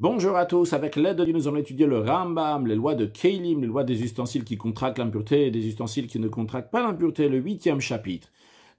Bonjour à tous, avec l'aide de Dieu, nous allons étudier le Rambam, les lois de Keilim, les lois des ustensiles qui contractent l'impureté et des ustensiles qui ne contractent pas l'impureté, le huitième chapitre.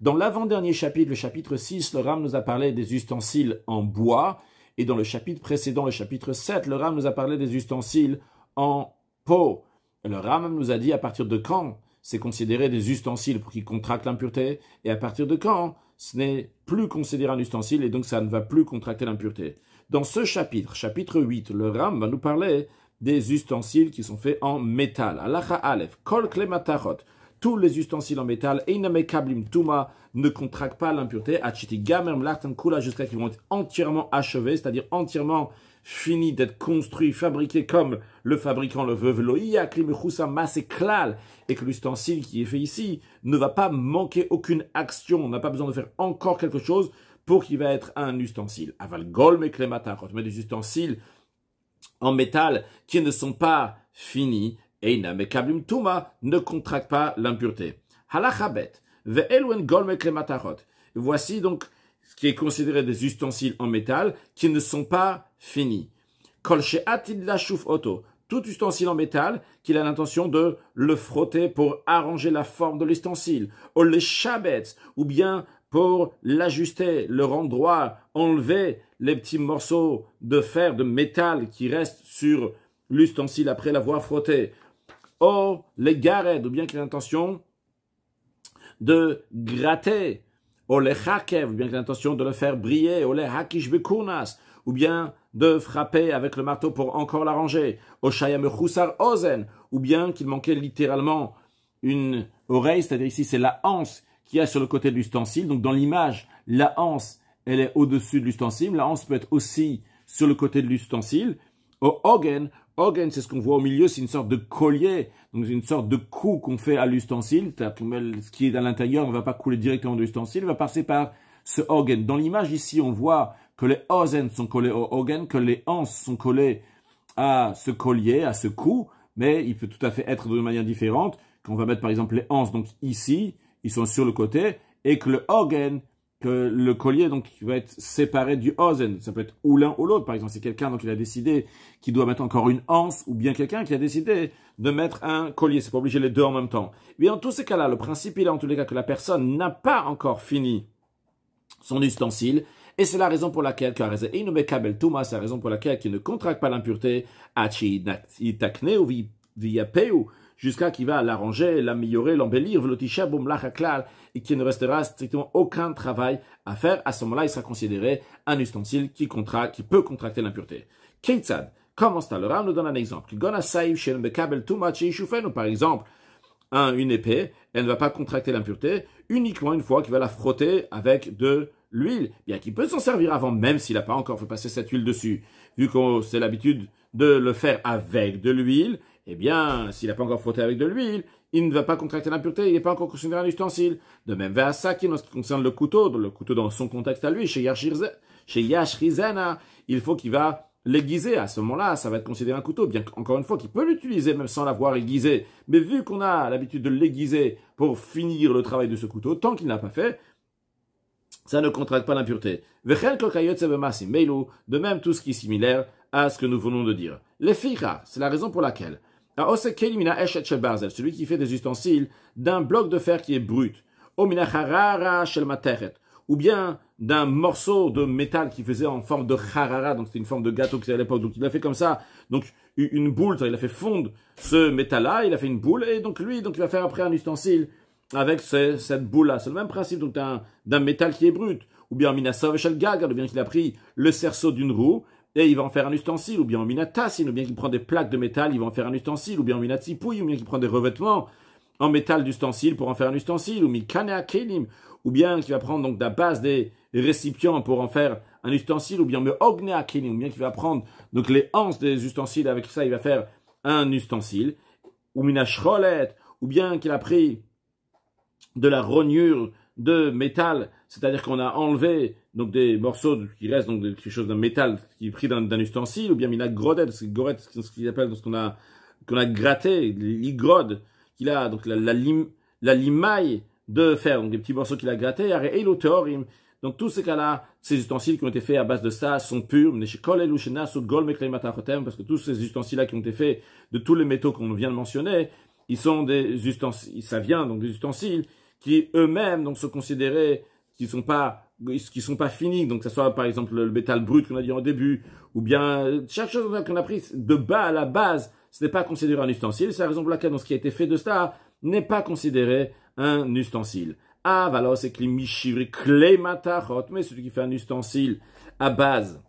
Dans l'avant-dernier chapitre, le chapitre 6, le Ram nous a parlé des ustensiles en bois, et dans le chapitre précédent, le chapitre 7, le Ram nous a parlé des ustensiles en peau. Le Ram nous a dit à partir de quand c'est considéré des ustensiles pour qui contractent l'impureté, et à partir de quand ce n'est plus considéré un ustensile et donc ça ne va plus contracter l'impureté. Dans ce chapitre, chapitre 8, le Ram va nous parler des ustensiles qui sont faits en métal. Alacha Aleph, Kol tous les ustensiles en métal, Einame Tuma, ne contractent pas l'impureté, Achiti Gamer Mlartan Kula, jusqu'à qu'ils vont être entièrement achevés, c'est-à-dire entièrement finis d'être construits, fabriqués comme le fabricant le veut, Veloïa, Klimechoussa, Maseklal, et que l'ustensile qui est fait ici ne va pas manquer aucune action, on n'a pas besoin de faire encore quelque chose pour qu'il va être un ustensile. Aval gol des ustensiles en métal qui ne sont pas finis, et ne contracte pas l'impureté. Halachabet, ve'elwen gol Voici donc ce qui est considéré des ustensiles en métal qui ne sont pas finis. Kolche atid la auto tout ustensile en métal qu'il a l'intention de le frotter pour arranger la forme de l'ustensile, ou shabets, ou bien pour l'ajuster, le rendre droit, enlever les petits morceaux de fer, de métal qui restent sur l'ustensile après l'avoir frotté. Or, les garèdes, ou bien qu'il ait l'intention de gratter, ou les hakev, ou bien ait l'intention de le faire briller, ou les hakish bekunas, ou bien de frapper avec le marteau pour encore l'arranger, ou shayam ozen, ou bien qu'il manquait littéralement une oreille, c'est-à-dire ici c'est la hanse qui est sur le côté de l'ustensile. Donc dans l'image, la hanse elle est au-dessus de l'ustensile. La hanse peut être aussi sur le côté de l'ustensile. Au Hogan, Hogan, c'est ce qu'on voit au milieu, c'est une sorte de collier, donc une sorte de coup qu'on fait à l'ustensile. Ce qui est à l'intérieur ne va pas couler directement de l'ustensile, va passer par ce Hogan. Dans l'image ici, on voit que les Hosen sont collés au Hogan, que les hanse sont collés à ce collier, à ce cou. mais il peut tout à fait être de manière différente. qu'on on va mettre par exemple les hanse donc ici, ils sont sur le côté, et que le Hogen, que le collier donc va être séparé du Hosen, ça peut être ou l'un ou l'autre, par exemple, c'est quelqu'un donc il a décidé qu'il doit mettre encore une anse, ou bien quelqu'un qui a décidé de mettre un collier, c'est pas obligé les deux en même temps. Mais eh en tous ces cas-là, le principe il est en tous les cas que la personne n'a pas encore fini son ustensile, et c'est la raison pour laquelle, c'est la raison pour laquelle qui ne contracte pas l'impureté, ou jusqu'à qu'il va l'arranger, l'améliorer, l'embellir, et qu'il ne restera strictement aucun travail à faire. À ce moment-là, il sera considéré un ustensile qui, qui peut contracter l'impureté. Keitzad, comment à Le On nous donne un exemple. Par exemple, une épée, elle ne va pas contracter l'impureté uniquement une fois qu'il va la frotter avec de l'huile, bien qu'il peut s'en servir avant, même s'il n'a pas encore fait passer cette huile dessus. Vu qu'on c'est l'habitude de le faire avec de l'huile, eh bien, s'il n'a pas encore frotté avec de l'huile, il ne va pas contracter l'impureté, il n'est pas encore considéré un ustensile. De même, vers ça qui concerne le couteau, le couteau dans son contexte à lui, chez Yashrizena, il faut qu'il va l'aiguiser. À ce moment-là, ça va être considéré un couteau, bien qu'encore une fois, qu'il peut l'utiliser même sans l'avoir aiguisé. Mais vu qu'on a l'habitude de l'aiguiser pour finir le travail de ce couteau, tant qu'il n'a pas fait, ça ne contracte pas l'impureté. De même, tout ce qui est similaire à ce que nous venons de dire. Les c'est la raison pour laquelle celui qui fait des ustensiles d'un bloc de fer qui est brut. Ou bien d'un morceau de métal qui faisait en forme de harara, donc c'était une forme de gâteau que c'était à l'époque. Donc il a fait comme ça, donc une boule, il a fait fondre ce métal-là, il a fait une boule, et donc lui, donc il va faire après un ustensile avec cette boule-là. C'est le même principe d'un métal qui est brut. Ou bien Minasov et bien qu'il a pris le cerceau d'une roue, et eh, il va en faire un ustensile, ou bien en minatassine, ou bien qu'il prend des plaques de métal, il va en faire un ustensile, ou bien en minatsipouille, ou bien qu'il prend des revêtements en métal d'ustensile pour en faire un ustensile, ou mikanea ou bien qu'il va prendre donc de la base des récipients pour en faire un ustensile, ou bien me ou bien qu'il va prendre donc les anses des ustensiles, avec ça il va faire un ustensile, ou minashrolet, ou bien qu'il a pris de la rognure de métal, c'est-à-dire qu'on a enlevé donc des morceaux qui restent, donc quelque chose d'un métal qui est pris d'un ustensile, ou bien mina grodet, ce qu'ils appellent, ce qu'on a, qu'on a gratté, l'igrod, qu'il a, donc la, la limaille de fer, donc des petits morceaux qu'il a grattés, et l'autorim. Donc tous ces cas-là, ces ustensiles qui ont été faits à base de ça sont purs, parce que tous ces ustensiles-là qui ont été faits de tous les métaux qu'on vient de mentionner, ils sont des ustensiles, ça vient donc des ustensiles qui eux-mêmes donc se considéraient qui sont pas qui sont pas finis, donc que ce soit par exemple le métal brut qu'on a dit en début, ou bien euh, chaque chose qu'on a prise de bas à la base, ce n'est pas considéré un ustensile, c'est la raison pour laquelle ce qui a été fait de ça n'est pas considéré un ustensile. Ah, voilà, c'est mais celui qui fait un ustensile à base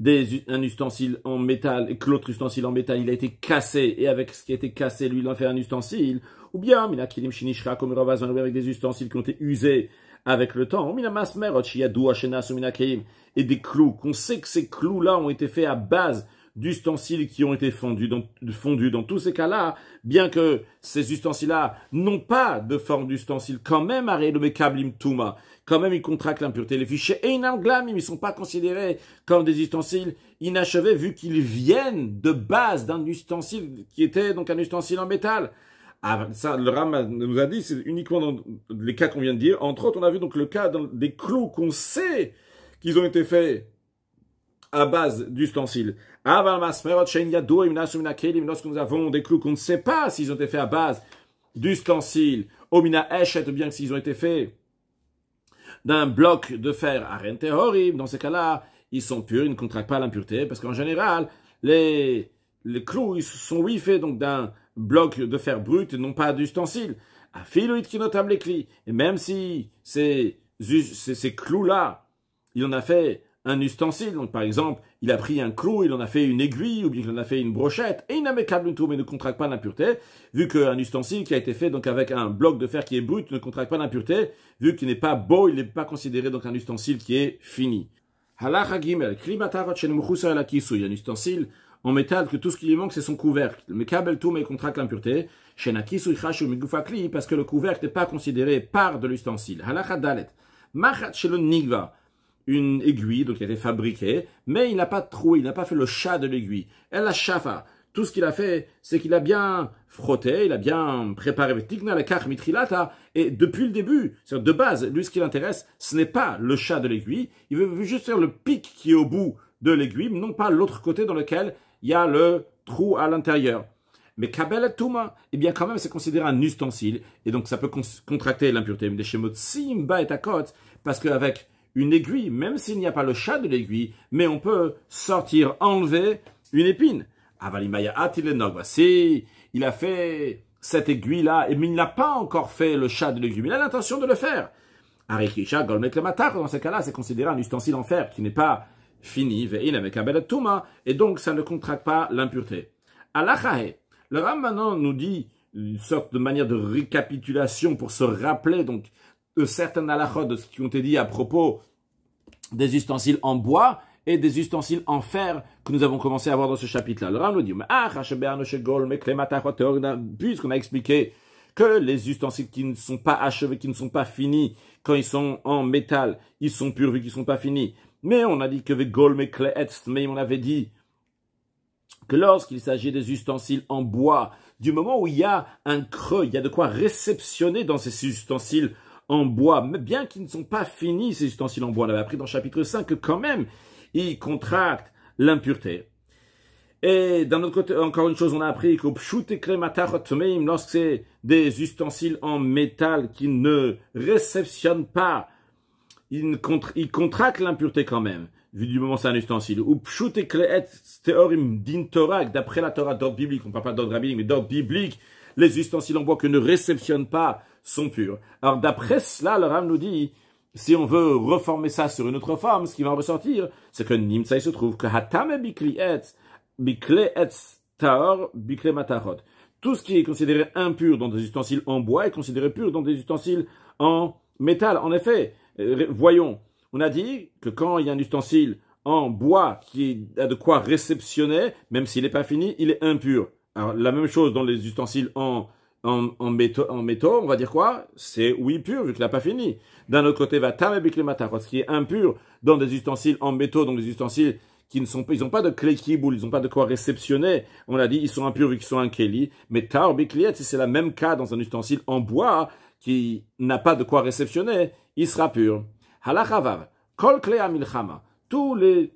des, un ustensile en métal et que l'autre ustensile en métal il a été cassé et avec ce qui a été cassé lui il en fait un ustensile ou bien comme avec des ustensiles qui ont été usés avec le temps, et des clous, qu'on sait que ces clous-là ont été faits à base d'ustensiles qui ont été fondus. Dans, tous ces cas-là, bien que ces ustensiles-là n'ont pas de forme d'ustensile, quand même, le Kablim quand même, ils contractent l'impureté. Les fichiers et ils ne sont pas considérés comme des ustensiles inachevés, vu qu'ils viennent de base d'un ustensile qui était donc un ustensile en métal. Ça, le Ram nous a dit, c'est uniquement dans les cas qu'on vient de dire. Entre autres, on a vu donc le cas des clous qu'on sait qu'ils ont été faits à base d'ustensiles. Lorsque nous avons des clous qu'on ne sait pas s'ils ont été faits à base d'ustensiles, Omina Eshet, bien que s'ils ont été faits d'un bloc de fer à horrible, dans ces cas-là, ils sont purs, ils ne contractent pas l'impureté, parce qu'en général, les, les clous, ils sont, oui, faits donc d'un bloc de fer brut non pas d'ustensile. filoïd qui notable les clés. Et même si ces, clous-là, il en a fait un ustensile. Donc, par exemple, il a pris un clou, il en a fait une aiguille, ou bien il en a fait une brochette, et il n'a le tout, mais ne contracte pas l'impureté, vu qu'un ustensile qui a été fait donc avec un bloc de fer qui est brut ne contracte pas l'impureté, vu qu'il n'est pas beau, il n'est pas considéré donc un ustensile qui est fini. Il y a un ustensile en métal, que tout ce qui lui manque, c'est son couvercle. Mais kabel tout, mais contracte l'impureté. parce que le couvercle n'est pas considéré par de l'ustensile. Machat le nigva. Une aiguille, donc qui a été fabriquée, mais il n'a pas troué, il n'a pas fait le chat de l'aiguille. Elle a chafa. Tout ce qu'il a fait, c'est qu'il a bien frotté, il a bien préparé la et depuis le début, cest de base, lui ce qui l'intéresse, ce n'est pas le chat de l'aiguille, il veut juste faire le pic qui est au bout de l'aiguille, mais non pas l'autre côté dans lequel il y a le trou à l'intérieur. Mais Kabel Touma, eh bien, quand même, c'est considéré un ustensile, et donc ça peut contracter l'impureté. Mais des Simba et côte parce qu'avec une aiguille, même s'il n'y a pas le chat de l'aiguille, mais on peut sortir, enlever une épine. Avalimaya Atilenog, voici, il a fait cette aiguille-là, mais il n'a pas encore fait le chat de l'aiguille, mais il a l'intention de le faire. Arikisha, Golmet le Matar, dans ce cas-là, c'est considéré un ustensile en fer qui n'est pas fini, et donc ça ne contracte pas l'impureté. Le Ram maintenant nous dit une sorte de manière de récapitulation pour se rappeler donc de certaines de ce qui ont été dit à propos des ustensiles en bois et des ustensiles en fer que nous avons commencé à voir dans ce chapitre-là. Le Ram nous dit, ah, puisqu'on a expliqué que les ustensiles qui ne sont pas achevés, qui ne sont pas finis, quand ils sont en métal, ils sont purs vu qu'ils ne sont pas finis. Mais on a dit que mais on avait dit que lorsqu'il s'agit des ustensiles en bois, du moment où il y a un creux, il y a de quoi réceptionner dans ces ustensiles en bois, mais bien qu'ils ne sont pas finis, ces ustensiles en bois. On avait appris dans chapitre 5 que quand même, ils contractent l'impureté. Et d'un autre côté, encore une chose, on a appris que pshut lorsque c'est des ustensiles en métal qui ne réceptionnent pas il, contracte l'impureté quand même, vu du moment c'est un ustensile. Ou pshut et steorim din Torah, d'après la Torah d'ordre biblique, on ne parle pas d'ordre rabbinique, mais d'ordre biblique, les ustensiles en bois que ne réceptionnent pas sont purs. Alors d'après cela, le Ram nous dit, si on veut reformer ça sur une autre forme, ce qui va ressortir, c'est que Nimsaï se trouve que Hatame Bikleet Taor, Bikle Matarot. Tout ce qui est considéré impur dans des ustensiles en bois est considéré pur dans des ustensiles en métal. En effet, euh, voyons, on a dit que quand il y a un ustensile en bois qui a de quoi réceptionner, même s'il n'est pas fini, il est impur. Alors, la même chose dans les ustensiles en, en, métaux, on va dire quoi C'est oui pur, vu qu'il n'a pas fini. D'un autre côté, va et ce qui est impur dans des ustensiles en métaux, donc des ustensiles qui ne sont pas, ils n'ont pas de clé qui boule, ils n'ont pas de quoi réceptionner. On l'a dit, ils sont impurs, vu qu'ils sont un keli. Mais si c'est la même cas dans un ustensile en bois qui n'a pas de quoi réceptionner, il sera pur. Halachavav, kol milchama, tous les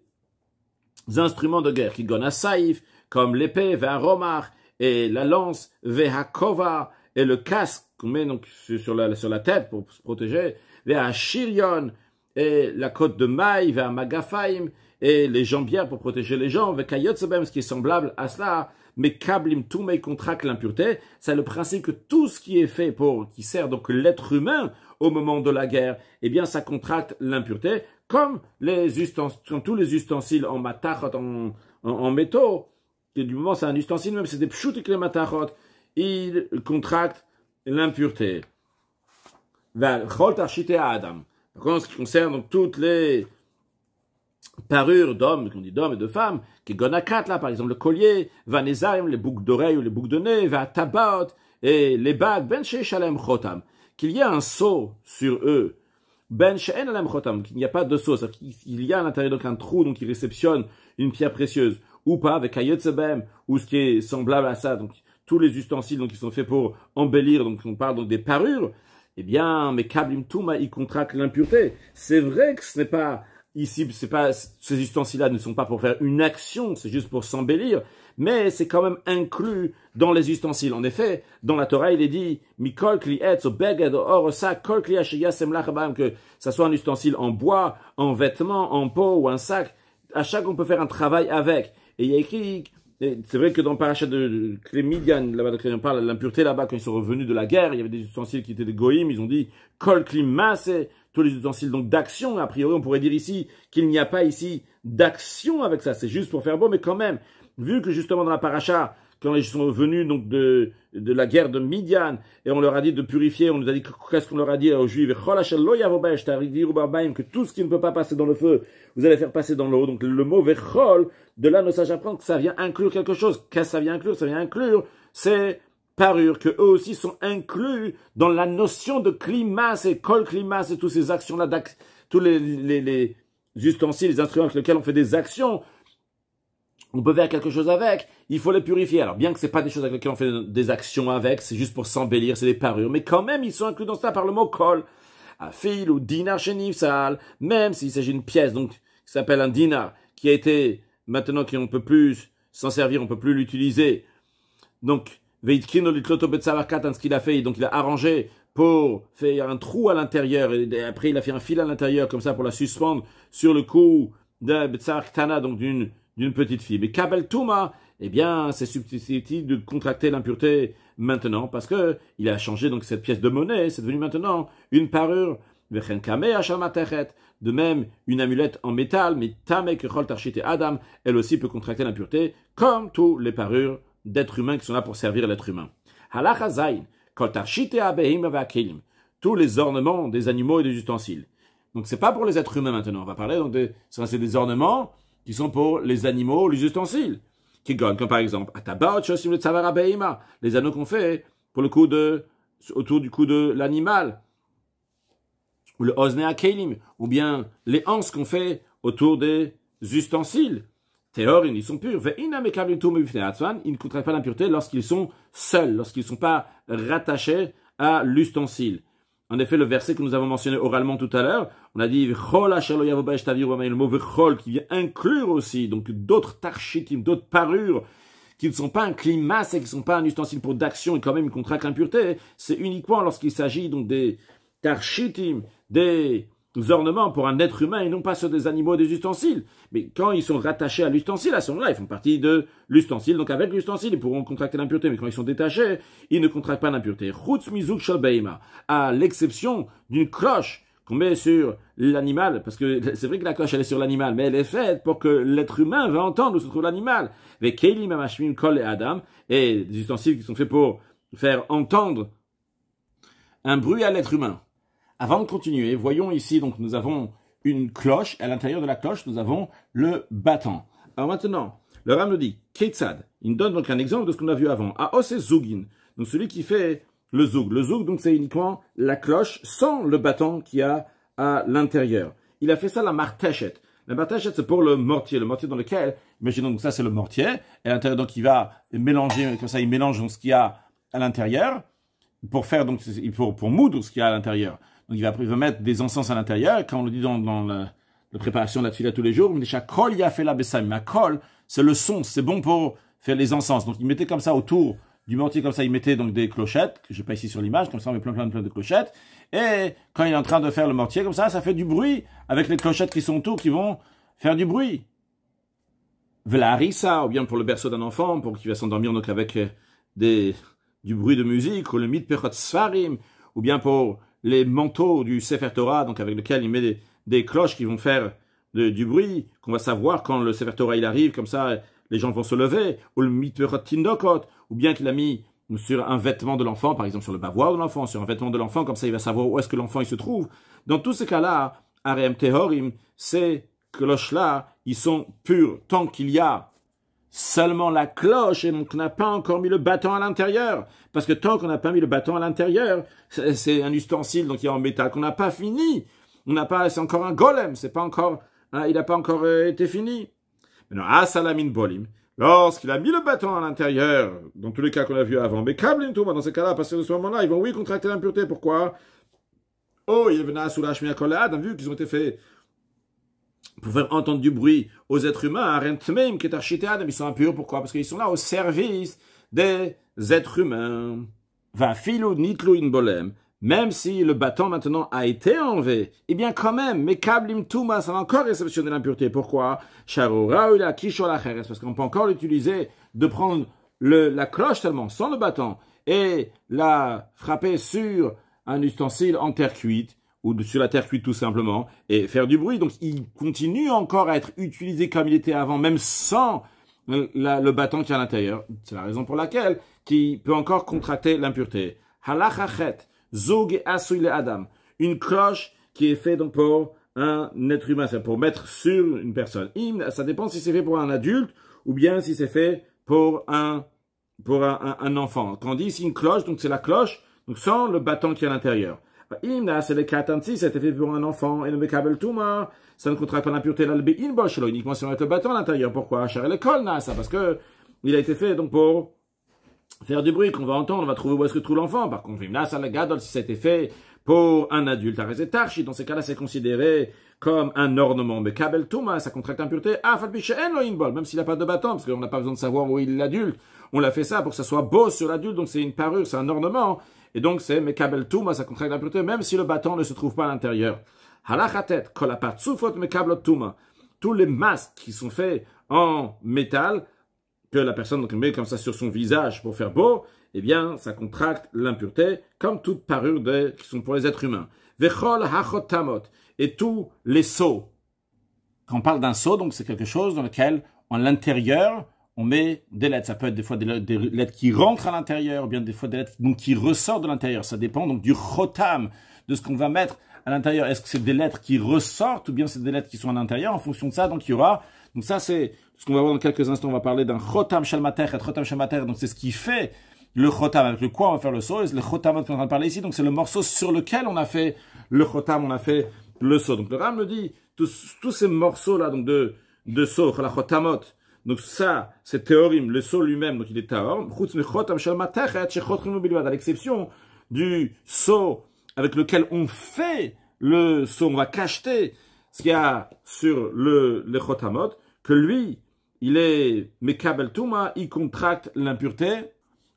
instruments de guerre qui donnent à saïf, comme l'épée, vers romar, et la lance, vehakova, et le casque qu'on met donc sur la, sur la tête pour se protéger, vers shirion, et la côte de maille, vers magafaim, et les jambières pour protéger les gens, vers kayotzebem, ce qui est semblable à cela, mais kablim tout mais contracte l'impureté. C'est le principe que tout ce qui est fait pour, qui sert donc l'être humain au moment de la guerre, eh bien ça contracte l'impureté, comme tous les ustensiles en matachot, en, métaux, et du moment c'est un ustensile, même si c'est des il les matachot, ils contractent l'impureté. Adam. En ce qui concerne toutes les parures d'hommes, qu'on dit d'hommes et de femmes, qui gonakat, là, par exemple, le collier, vanezaim, les boucles d'oreilles ou les boucles de nez, va tabot, et les bagues, ben shalem chotam qu'il y a un seau sur eux, ben alam chotam, qu'il n'y a pas de seau, cest qu'il y a à l'intérieur donc un trou, donc qui réceptionne une pierre précieuse, ou pas, avec sebem ou ce qui est semblable à ça, donc tous les ustensiles donc, qui sont faits pour embellir, donc on parle donc des parures, eh bien, mais kablim tuma, il contracte l'impureté. C'est vrai que ce n'est pas Ici, pas, ces ustensiles-là ne sont pas pour faire une action, c'est juste pour s'embellir, mais c'est quand même inclus dans les ustensiles. En effet, dans la Torah, il est dit, mikol kli beged kol kli que ça soit un ustensile en bois, en vêtements, en peau ou un sac, à chaque on peut faire un travail avec. Et il y a écrit, c'est vrai que dans Parachat de Clémidian, là-bas, on parle de l'impureté là-bas, quand ils sont revenus de la guerre, il y avait des ustensiles qui étaient des goïms, ils ont dit, kol kli tous les ustensiles donc d'action. A priori, on pourrait dire ici qu'il n'y a pas ici d'action avec ça. C'est juste pour faire beau, mais quand même, vu que justement dans la paracha, quand ils sont venus donc de, de la guerre de Midian, et on leur a dit de purifier, on nous a dit qu'est-ce qu'on leur a dit aux Juifs, que tout ce qui ne peut pas passer dans le feu, vous allez faire passer dans l'eau. Donc le mot vechol, de là, nos sages apprennent que ça vient inclure quelque chose. Qu'est-ce que ça vient inclure Ça vient inclure, c'est parures, que eux aussi sont inclus dans la notion de climat, c'est col climat, et toutes ces actions-là, tous les, ustensiles, les instruments avec lesquels on fait des actions. On peut faire quelque chose avec, il faut les purifier. Alors bien que c'est pas des choses avec lesquelles on fait des actions avec, c'est juste pour s'embellir, c'est des parures, mais quand même ils sont inclus dans ça par le mot col. à ah, fil ou dinar chez même s'il s'agit d'une pièce, donc qui s'appelle un dinar, qui a été maintenant qu'on ne peut plus s'en servir, on ne peut plus l'utiliser. Donc, ce qu'il a fait, donc il a arrangé pour faire un trou à l'intérieur, et après il a fait un fil à l'intérieur, comme ça, pour la suspendre sur le cou de Betsar donc d'une, d'une petite fille. Mais Kabel eh bien, c'est substitutif de contracter l'impureté maintenant, parce que il a changé donc cette pièce de monnaie, c'est devenu maintenant une parure. De même, une amulette en métal, mais Tamek Adam, elle aussi peut contracter l'impureté, comme tous les parures d'êtres humains qui sont là pour servir l'être humain. Tous les ornements des animaux et des ustensiles. Donc c'est pas pour les êtres humains maintenant. On va parler donc de, c'est des ornements qui sont pour les animaux, les ustensiles. Qui comme par exemple, les anneaux qu'on fait pour le de, autour du cou de l'animal. Ou le osne Ou bien les anses qu'on fait autour des ustensiles. Théoriquement, ils sont purs. Ils ne coûteraient pas l'impureté lorsqu'ils sont seuls, lorsqu'ils ne sont pas rattachés à l'ustensile. En effet, le verset que nous avons mentionné oralement tout à l'heure, on a dit le mot qui vient inclure aussi donc d'autres tarchitimes, d'autres parures qui ne sont pas un climat, c'est qui ne sont pas un ustensile pour d'action et quand même ils contractent l'impureté. C'est uniquement lorsqu'il s'agit donc des tarchitim, des ornements pour un être humain et non pas sur des animaux et des ustensiles. Mais quand ils sont rattachés à l'ustensile, à ce moment-là, ils font partie de l'ustensile. Donc avec l'ustensile, ils pourront contracter l'impureté. Mais quand ils sont détachés, ils ne contractent pas l'impureté. à l'exception d'une cloche qu'on met sur l'animal, parce que c'est vrai que la cloche elle est sur l'animal, mais elle est faite pour que l'être humain va entendre où se trouve l'animal. Mais Kelim Kol et Adam, et des ustensiles qui sont faits pour faire entendre un bruit à l'être humain. Avant de continuer, voyons ici, donc nous avons une cloche, à l'intérieur de la cloche, nous avons le bâton. Alors maintenant, le Ram nous dit, Ketsad. il donne donc un exemple de ce qu'on a vu avant. oh, c'est Zougin, donc celui qui fait le Zoug. Le Zoug, donc c'est uniquement la cloche sans le bâton qu'il y a à l'intérieur. Il a fait ça la martachette. La martachette, c'est pour le mortier, le mortier dans lequel, imaginons donc ça c'est le mortier, et à l'intérieur donc il va mélanger, comme ça il mélange donc, ce qu'il y a à l'intérieur, pour faire donc, pour, pour moudre ce qu'il y a à l'intérieur. Donc il va, il va mettre des encens à l'intérieur, Quand on le dit dans, la, préparation de la tous les jours. Kol a fait la bessam. La kol, c'est le son, c'est bon pour faire les encens. Donc il mettait comme ça autour du mortier, comme ça, il mettait donc des clochettes, que vais pas ici sur l'image, comme ça on met plein plein plein de clochettes. Et quand il est en train de faire le mortier, comme ça, ça fait du bruit, avec les clochettes qui sont autour, qui vont faire du bruit. ça ou bien pour le berceau d'un enfant, pour qu'il va s'endormir donc avec euh, des, du bruit de musique, ou le mythe perot svarim, ou bien pour les manteaux du Sefer Torah, donc avec lequel il met des, cloches qui vont faire du bruit, qu'on va savoir quand le Sefer Torah il arrive, comme ça les gens vont se lever, ou le tindokot, ou bien qu'il a mis sur un vêtement de l'enfant, par exemple sur le bavoir de l'enfant, sur un vêtement de l'enfant, comme ça il va savoir où est-ce que l'enfant il se trouve. Dans tous ces cas-là, Arem Tehorim, ces cloches-là, ils sont purs tant qu'il y a seulement la cloche et qu'on n'a pas encore mis le bâton à l'intérieur. Parce que tant qu'on n'a pas mis le bâton à l'intérieur, c'est un ustensile, donc il est en métal, qu'on n'a pas fini. On n'a pas, c'est encore un golem, c'est pas encore, hein, il n'a pas encore euh, été fini. Maintenant, à Salamin Bolim, lorsqu'il a mis le bâton à l'intérieur, dans tous les cas qu'on a vu avant, mais Kablin Touma, dans ces cas-là, parce que de ce moment-là, ils vont, oui, contracter l'impureté. Pourquoi? Oh, il venait sous la chemise vu qu'ils ont été faits pour faire entendre du bruit aux êtres humains, à Rentmeim, qui est archité ils sont impurs. Pourquoi? Parce qu'ils sont là au service des êtres humains. Va une bolem. Même si le bâton maintenant a été enlevé, eh bien quand même, mes kablim touma, ça va encore réceptionner l'impureté. Pourquoi Parce qu'on peut encore l'utiliser de prendre le, la cloche seulement, sans le bâton, et la frapper sur un ustensile en terre cuite, ou sur la terre cuite tout simplement, et faire du bruit. Donc il continue encore à être utilisé comme il était avant, même sans euh, le bâton qui est à l'intérieur. C'est la raison pour laquelle qui peut encore contracter l'impureté. Halachachet, zog asui le adam. Une cloche qui est faite donc pour un être humain, c'est pour mettre sur une personne. Ça dépend si c'est fait pour un adulte ou bien si c'est fait pour un pour un, enfant. Quand on dit ici une cloche, donc c'est la cloche, donc sans le bâton qui est à l'intérieur. Imna, c'est le katanti, c'était fait pour un enfant, et le mekabel tuma ça ne contracte pas l'impureté l'albe inbosh, uniquement si on met le bâton à l'intérieur. Pourquoi? ça, parce que il a été fait, donc, pour faire du bruit qu'on va entendre, on va trouver où est-ce que trouve l'enfant. Par contre, si c'était fait pour un adulte, dans ces cas-là, c'est considéré comme un ornement. Mais kabel ça contracte impureté. Ah, même s'il n'a pas de bâton, parce qu'on n'a pas besoin de savoir où il est l'adulte. On l'a fait ça pour que ça soit beau sur l'adulte, donc c'est une parure, c'est un ornement. Et donc c'est mais ça contracte impureté, même si le bâton ne se trouve pas à l'intérieur. Halachatet, Tous les masques qui sont faits en métal, que la personne met comme ça sur son visage pour faire beau, eh bien, ça contracte l'impureté, comme toute parure qui sont pour les êtres humains. ha-chotamot Et tous les seaux. Quand on parle d'un seau, donc c'est quelque chose dans lequel, en l'intérieur, on met des lettres. Ça peut être des fois des lettres, qui rentrent à l'intérieur, ou bien des fois des lettres qui ressortent de l'intérieur. Ça dépend donc du chotam, de ce qu'on va mettre à l'intérieur. Est-ce que c'est des lettres qui ressortent, ou bien c'est des lettres qui sont à l'intérieur En fonction de ça, donc, il y aura donc ça, c'est ce qu'on va voir dans quelques instants. On va parler d'un chotam et « chotam shalmater. Donc c'est ce qui fait le chotam, avec le quoi on va faire le saut. Et le chotamot » qu'on est en train de parler ici, donc c'est le morceau sur lequel on a fait le chotam, on a fait le saut. Donc le Ram le dit, tous, ces morceaux-là, donc de, de saut, la chotamot, donc ça, c'est théorim, le saut lui-même, donc il est À l'exception du saut avec lequel on fait le saut, on va cacher, ce qu'il y a sur le, le Chotamot, que lui, il est Mekabel Touma, il contracte l'impureté.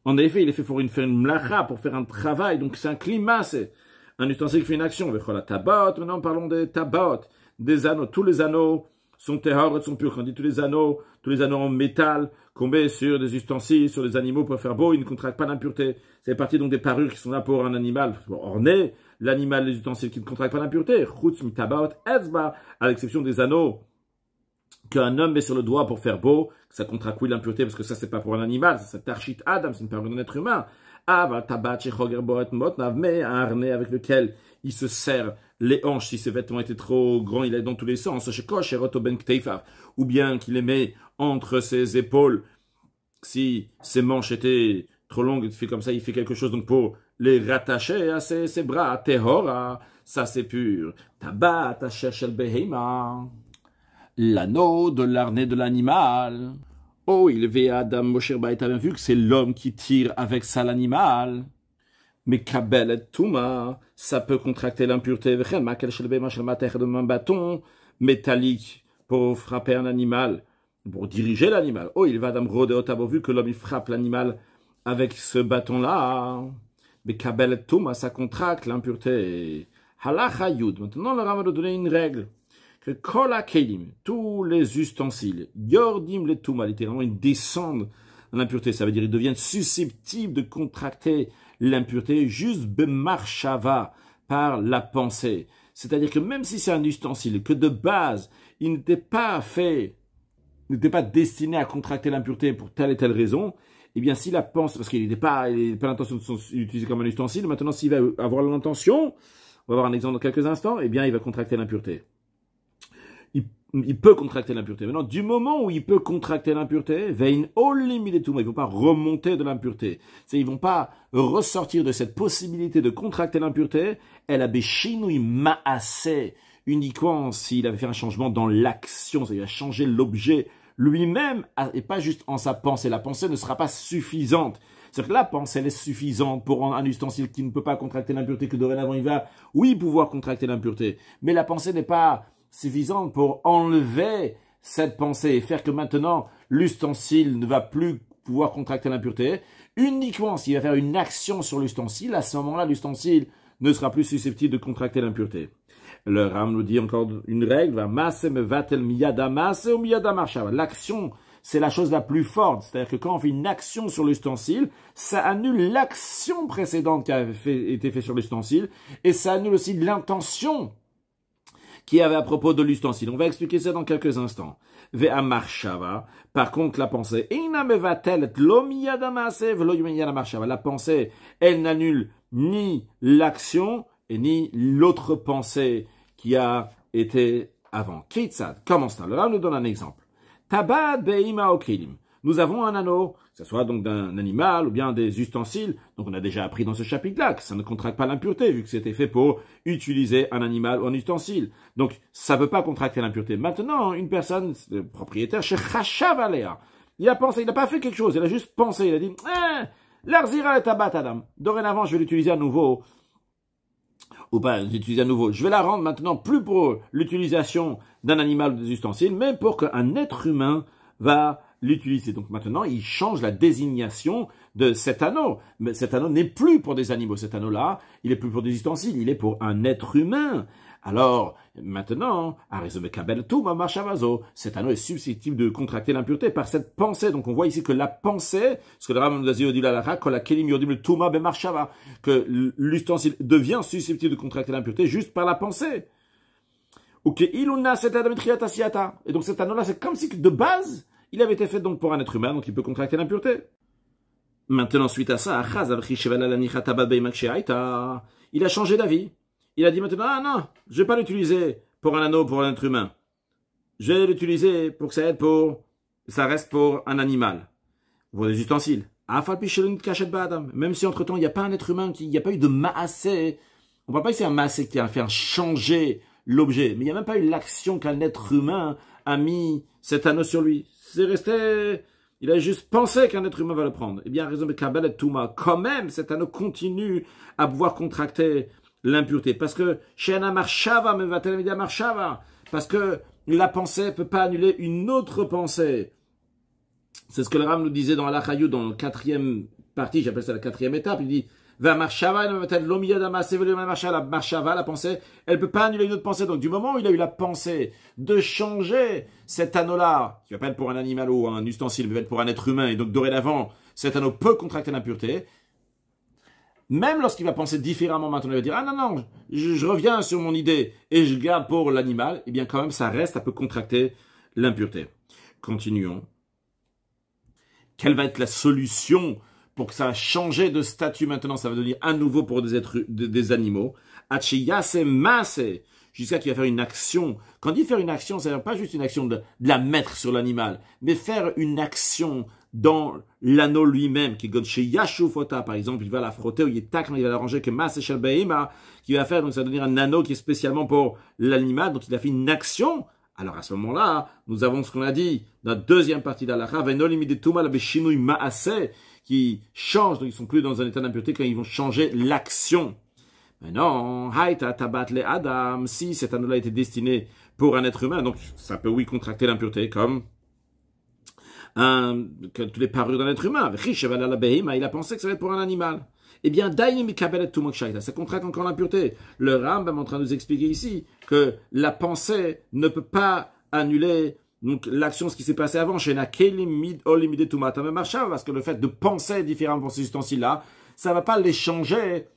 En effet, il est fait pour une, mlacha, pour faire un travail, donc c'est un climat, c'est un ustensile qui fait une action. Tabot, maintenant parlons des tabot, des anneaux, tous les anneaux sont et sont purs. Quand on dit tous les anneaux, tous les anneaux en métal qu'on met sur des ustensiles, sur des animaux pour faire beau, ils ne contractent pas l'impureté. C'est parti donc des parures qui sont là pour un animal orné, l'animal, les ustensiles qui ne contractent pas l'impureté, à l'exception des anneaux qu'un homme met sur le doigt pour faire beau, que ça contracte oui l'impureté, parce que ça, c'est pas pour un animal, c'est tarchite Adam, c'est une personne d'un être humain. va tabat, motnav, mais un harnais avec lequel il se serre les hanches, si ses vêtements étaient trop grands, il est dans tous les sens, ben ou bien qu'il les met entre ses épaules, si ses manches étaient trop longues, il fait comme ça, il fait quelque chose, donc pour les rattacher à ses, ses bras. Tehora, ça c'est pur. Tabat, attaché shel behema. L'anneau de l'arnais de l'animal. Oh, il ve Adam Moshe Baïta bien vu que c'est l'homme qui tire avec ça l'animal. Mais kabel et ça peut contracter l'impureté. c'est shel de bâton métallique pour frapper un animal, pour diriger l'animal. Oh, il va Adam bien vu que l'homme il frappe l'animal avec ce bâton-là. Bekabelet Touma, ça contracte l'impureté. Halacha Maintenant, le Rav va une règle. Que Kola Kelim, tous les ustensiles, Yordim le Touma, littéralement, ils descendent dans l'impureté. Ça veut dire ils deviennent susceptibles de contracter l'impureté juste Bemarshava, par la pensée. C'est-à-dire que même si c'est un ustensile, que de base, il n'était pas fait, n'était pas destiné à contracter l'impureté pour telle et telle raison, eh bien, s'il la pense, parce qu'il n'était pas, pas l'intention de l'utiliser comme un ustensile, maintenant, s'il va avoir l'intention, on va voir un exemple dans quelques instants, eh bien, il va contracter l'impureté. Il, peut contracter l'impureté. Maintenant, du moment où il peut contracter l'impureté, vein olim ils ne vont pas remonter de l'impureté. Ils ne vont pas ressortir de cette possibilité de contracter l'impureté. Elle a m'a assez uniquement s'il avait fait un changement dans l'action, c'est-à-dire changer l'objet lui-même, et pas juste en sa pensée. La pensée ne sera pas suffisante. C'est-à-dire que la pensée, elle est suffisante pour un ustensile qui ne peut pas contracter l'impureté, que dorénavant il va, oui, pouvoir contracter l'impureté. Mais la pensée n'est pas suffisante pour enlever cette pensée et faire que maintenant l'ustensile ne va plus pouvoir contracter l'impureté. Uniquement s'il va faire une action sur l'ustensile, à ce moment-là, l'ustensile ne sera plus susceptible de contracter l'impureté. Le Ram nous dit encore une règle, L'action, c'est la chose la plus forte. C'est-à-dire que quand on fait une action sur l'ustensile, ça annule l'action précédente qui avait été faite sur l'ustensile, et ça annule aussi l'intention qui avait à propos de l'ustensile. On va expliquer ça dans quelques instants. Par contre, la pensée. La pensée, elle n'annule ni l'action, ni l'autre pensée qui a été avant. Kitsad, comment ça Là, on nous donne un exemple. Tabat beima Nous avons un anneau, que ce soit donc d'un animal ou bien des ustensiles. Donc on a déjà appris dans ce chapitre-là que ça ne contracte pas l'impureté vu que c'était fait pour utiliser un animal ou un ustensile. Donc ça ne veut pas contracter l'impureté. Maintenant, une personne le propriétaire chez Khachavalea, il a pensé, il n'a pas fait quelque chose, il a juste pensé, il a dit, ah, l'arzira le tabat adam. Dorénavant, je vais l'utiliser à nouveau ou pas. j'utilise à nouveau. Je vais la rendre maintenant plus pour l'utilisation d'un animal ou des ustensiles, mais pour qu'un être humain va l'utiliser. Donc maintenant, il change la désignation de cet anneau. Mais cet anneau n'est plus pour des animaux. Cet anneau-là, il est plus pour des ustensiles, il est pour un être humain. Alors, maintenant, cet anneau est susceptible de contracter l'impureté par cette pensée. Donc on voit ici que la pensée, ce que le Rav dit la que l'ustensile devient susceptible de contracter l'impureté juste par la pensée. Et donc cet anneau-là, c'est comme si de base, il avait été fait donc pour un être humain, donc il peut contracter l'impureté. Maintenant, suite à ça, il a changé d'avis il a dit maintenant, ah non, je ne vais pas l'utiliser pour un anneau, pour un être humain. Je vais l'utiliser pour que ça reste pour un animal, pour des ustensiles. Même si entre-temps, il n'y a pas un être humain, il n'y a pas eu de maassé. On ne parle pas ici un maassé qui a fait changer l'objet, mais il n'y a même pas eu l'action qu'un être humain a mis cet anneau sur lui. C'est resté, il a juste pensé qu'un être humain va le prendre. Et eh bien, raison de Kabbalah Touma, quand même, cet anneau continue à pouvoir contracter l'impureté. Parce que parce que la pensée ne peut pas annuler une autre pensée. C'est ce que le Ram nous disait dans dans la quatrième partie, j'appelle ça la quatrième étape, il dit la pensée, elle ne peut pas annuler une autre pensée. Donc du moment où il a eu la pensée de changer cet anneau-là, qui va pas être pour un animal ou un ustensile, mais va être pour un être humain, et donc dorénavant, cet anneau peut contracter l'impureté, même lorsqu'il va penser différemment maintenant, il va dire Ah non, non, je, reviens sur mon idée et je garde pour l'animal, eh bien, quand même, ça reste, un peu contracter l'impureté. Continuons. Quelle va être la solution pour que ça change de statut maintenant Ça va devenir à nouveau pour des, êtres, des animaux. Jusqu'à qu'il va faire une action. Quand il dit faire une action, ça veut pas juste une action de la mettre sur l'animal, mais faire une action dans l'anneau lui-même, qui go chez Yashufota, par exemple, il va la frotter, il est il va la ranger que qui va faire, donc ça va devenir un anneau qui est spécialement pour l'animal, donc il a fait une action. Alors à ce moment-là, nous avons ce qu'on a dit dans la deuxième partie d'Alaha, qui change, donc ils sont plus dans un état d'impureté quand ils vont changer l'action. Maintenant, Haïta Tabat le Adam, si cet anneau-là était destiné pour un être humain, donc ça peut oui contracter l'impureté, comme un, que tous les parures d'un être humain. Il a pensé que ça va être pour un animal. Eh bien, ça contracte encore l'impureté. Le Rambam est en train de nous expliquer ici que la pensée ne peut pas annuler donc l'action, ce qui s'est passé avant, chez parce que le fait de penser différemment pour ces ustensiles-là, ça ne va pas les changer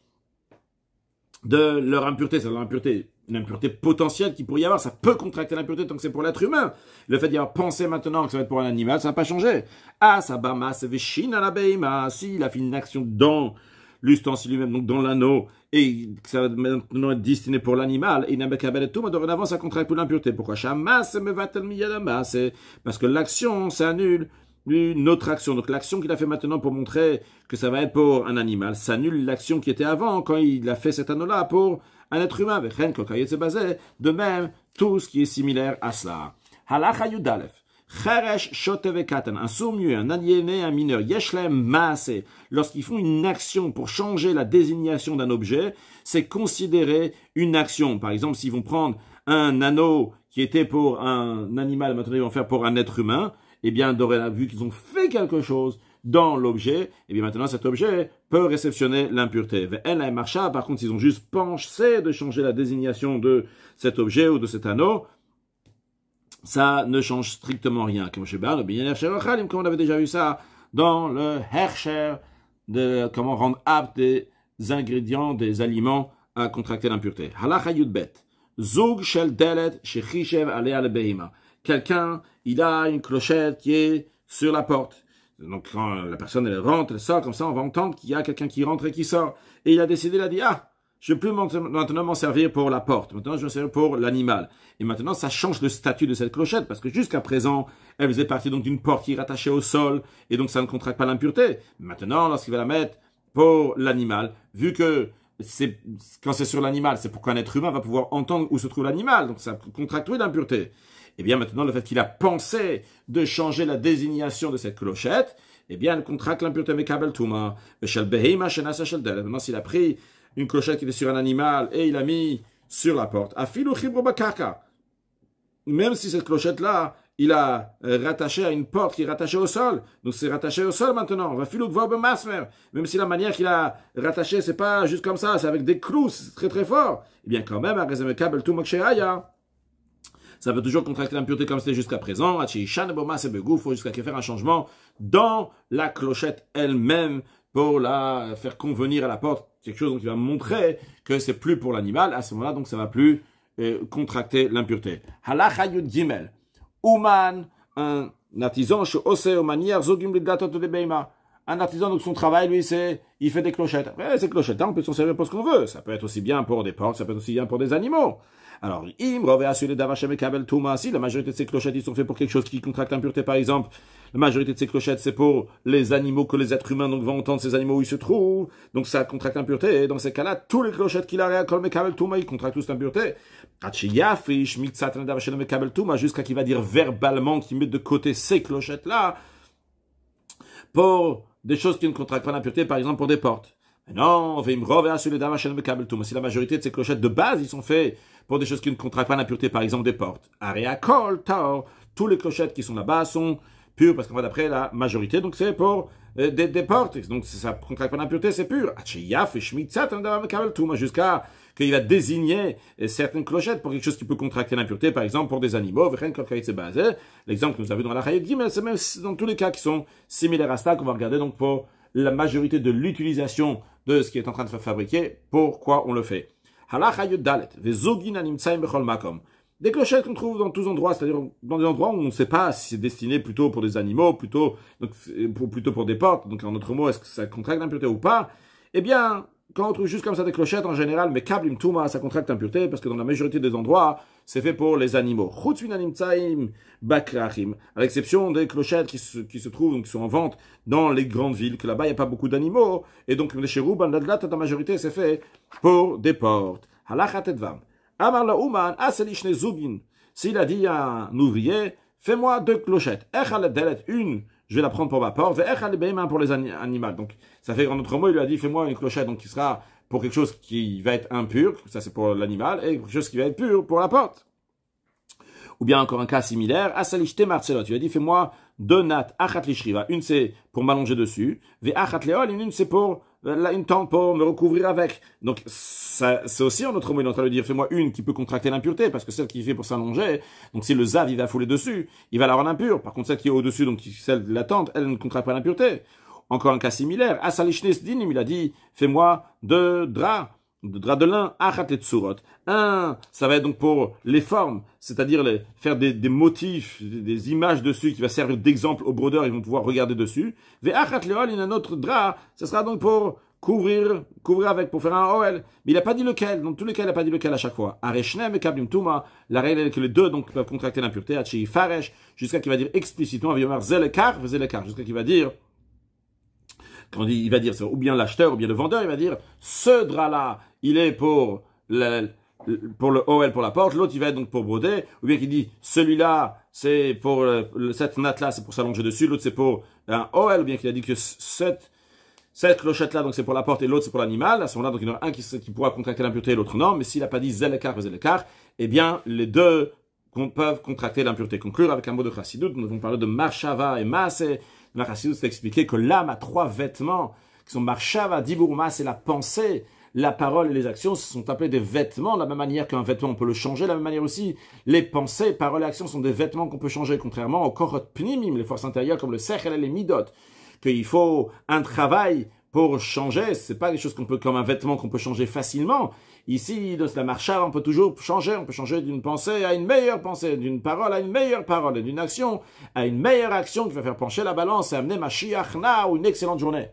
de leur impureté, c'est leur impureté une impureté potentielle qu'il pourrait y avoir. Ça peut contracter l'impureté tant que c'est pour l'être humain. Le fait d'y avoir pensé maintenant que ça va être pour un animal, ça n'a pas changé. Ah, ça ma, c'est la Si, il a fait une action dans l'ustensile lui-même, donc dans l'anneau, et que ça va maintenant être destiné pour l'animal, et tout, dorénavant, ça contracte pour l'impureté. Pourquoi me va Parce que l'action s'annule une autre action. Donc l'action qu'il a fait maintenant pour montrer que ça va être pour un animal ça annule l'action qui était avant quand il a fait cet anneau-là pour un être humain. De même, tout ce qui est similaire à cela. Halacha Yudalef. Cheresh Shotevekatan, un sourd un aliéné, un mineur, Yeshlem Maase, lorsqu'ils font une action pour changer la désignation d'un objet, c'est considéré une action. Par exemple, s'ils vont prendre un anneau qui était pour un animal, maintenant ils vont faire pour un être humain, eh bien, dorénavant, vu qu'ils ont fait quelque chose dans l'objet, eh bien, maintenant, cet objet peut réceptionner l'impureté. Elle, et Par contre, s'ils ont juste pensé de changer la désignation de cet objet ou de cet anneau, ça ne change strictement rien. Comme on avait déjà vu ça dans le Hersher, de comment rendre aptes des ingrédients, des aliments à contracter l'impureté. Halacha bet. Zug shel delet shechishev le BeHima quelqu'un, il a une clochette qui est sur la porte. Donc quand la personne elle rentre, elle sort, comme ça on va entendre qu'il y a quelqu'un qui rentre et qui sort. Et il a décidé, il a dit, ah, je ne peux plus maintenant m'en servir pour la porte, maintenant je m'en servir pour l'animal. Et maintenant ça change le statut de cette clochette, parce que jusqu'à présent, elle faisait partie donc d'une porte qui est rattachée au sol, et donc ça ne contracte pas l'impureté. Maintenant, lorsqu'il va la mettre pour l'animal, vu que quand c'est sur l'animal, c'est pourquoi un être humain va pouvoir entendre où se trouve l'animal, donc ça contracte toute l'impureté. Et eh bien maintenant le fait qu'il a pensé de changer la désignation de cette clochette, eh bien elle contracte l'impureté mekabel tuma. Maintenant s'il a pris une clochette qui était sur un animal et il l'a mis sur la porte, Même si cette clochette-là, il a euh, rattaché à une porte qui est rattachée au sol. Donc c'est rattaché au sol maintenant. Même si la manière qu'il a rattaché, c'est pas juste comme ça, c'est avec des clous, c'est très très fort. Eh bien quand même, Kabel ça va toujours contracter l'impureté comme c'était jusqu'à présent. Jusqu'à faire un changement dans la clochette elle-même pour la faire convenir à la porte. C'est Quelque chose qui va montrer que c'est plus pour l'animal. À ce moment-là, donc, ça va plus euh, contracter l'impureté. Gimel. un artisan, chez Zogim to de un artisan, donc son travail, lui, c'est, il fait des clochettes. Ouais, eh, ces clochettes on peut s'en servir pour ce qu'on veut. Ça peut être aussi bien pour des portes, ça peut être aussi bien pour des animaux. Alors, im, et si la majorité de ces clochettes, ils sont faits pour quelque chose qui contracte impureté par exemple. La majorité de ces clochettes, c'est pour les animaux que les êtres humains, donc, vont entendre ces animaux où ils se trouvent. Donc, ça contracte l'impureté. Et dans ces cas-là, tous les clochettes qu'il a, comme Mekabel Touma, ils contractent tous l'impureté. jusqu'à qu'il va dire verbalement qu'il met de côté ces clochettes-là pour des choses qui ne contractent pas l'impureté, par exemple pour des portes. Mais non, si la majorité de ces clochettes de base, ils sont faits pour des choses qui ne contractent pas l'impureté, par exemple des portes. Tous les clochettes qui sont là-bas sont pures, parce qu'on va d'après la majorité, donc c'est pour euh, des, portes. Donc ça contracte pas l'impureté, c'est pur. Ah, jusqu'à qu'il va désigner euh, certaines clochettes pour quelque chose qui peut contracter l'impureté, par exemple pour des animaux. L'exemple que nous avons dans la Hayot c'est même dans tous les cas qui sont similaires à ça qu'on va regarder donc pour la majorité de l'utilisation de ce qui est en train de faire fabriquer, pourquoi on le fait. Halach Dalet, des clochettes qu'on trouve dans tous endroits, c'est-à-dire dans des endroits où on ne sait pas si c'est destiné plutôt pour des animaux, plutôt, pour, plutôt pour des portes, donc en autre mot, est-ce que ça contracte l'impureté ou pas Eh bien, quand on trouve juste comme ça des clochettes en général, mais kablim touma, ça contracte l'impureté, parce que dans la majorité des endroits, c'est fait pour les animaux. À l'exception des clochettes qui se, qui se trouvent, qui sont en vente dans les grandes villes, que là-bas, il n'y a pas beaucoup d'animaux, et donc les cheroubs, ben, dans la majorité, c'est fait pour des portes. Halachat Amar Ouman, ah, S'il a dit à un ouvrier, fais-moi deux clochettes. une, je vais la prendre pour ma porte. Echal Beiman pour les animaux. Donc, ça fait en autre mot, il lui a dit, fais-moi une clochette. Donc, qui sera pour quelque chose qui va être impur, ça c'est pour l'animal, et quelque chose qui va être pur pour la porte. Ou bien encore un cas similaire, ah, Il Marcelot, tu as dit, fais-moi deux nattes, achat une c'est pour m'allonger dessus, Et achat une c'est pour euh, là une tente pour me recouvrir avec. Donc ça, c'est aussi un autre mot, il est en train de dire, fais-moi une qui peut contracter l'impureté, parce que celle qui fait pour s'allonger, donc si le zav il va fouler dessus, il va la rendre impure. Par contre celle qui est au-dessus, donc celle de la tente, elle ne contracte pas l'impureté. Encore un cas similaire, Asalishnes Dinim, il a dit, fais-moi deux draps de drap de lin, achat et tsurot. Un, ça va être donc pour les formes, c'est-à-dire faire des, motifs, des, images dessus qui va servir d'exemple aux brodeurs, ils vont pouvoir regarder dessus. Ve achat leol, il y a un autre drap, ça sera donc pour couvrir, couvrir avec, pour faire un OL. Mais il n'a pas dit lequel, donc tous les cas, il n'a pas dit lequel à chaque fois. Areshnem et Kablim tuma, la règle est que les deux donc, peuvent contracter l'impureté, Hachi Faresh, jusqu'à qu'il va dire explicitement, Viyomar le Zelekar, jusqu'à qu'il va dire on il va dire, ou bien l'acheteur, ou bien le vendeur, il va dire, ce drap-là, il est pour le, pour OL pour la porte, l'autre il va être donc pour broder, ou bien qu'il dit celui-là c'est pour cette natte là c'est pour s'allonger dessus, l'autre c'est pour un OL, ou bien qu'il a dit que cette cette clochette là c'est pour la porte et l'autre c'est pour l'animal, à ce moment-là donc il y en a un qui, pourra contracter l'impureté et l'autre non, mais s'il n'a pas dit ZELKAR, ZELKAR, eh bien les deux peuvent contracter l'impureté. Conclure avec un mot de chassidut nous avons parlé de marshava et masse la racine a expliqué que l'âme a trois vêtements, qui sont Marshava, Diburma, c'est la pensée, la parole et les actions sont appelés des vêtements, de la même manière qu'un vêtement, on peut le changer, de la même manière aussi, les pensées, paroles et actions sont des vêtements qu'on peut changer, contrairement au korot pnimim, les forces intérieures comme le sechel et les midot, qu'il faut un travail pour changer, ce n'est pas des choses qu'on peut, comme un vêtement qu'on peut changer facilement, Ici, de la marche, on peut toujours changer, on peut changer d'une pensée à une meilleure pensée, d'une parole à une meilleure parole, et d'une action à une meilleure action qui va faire pencher la balance et amener ma chiachna ou une excellente journée.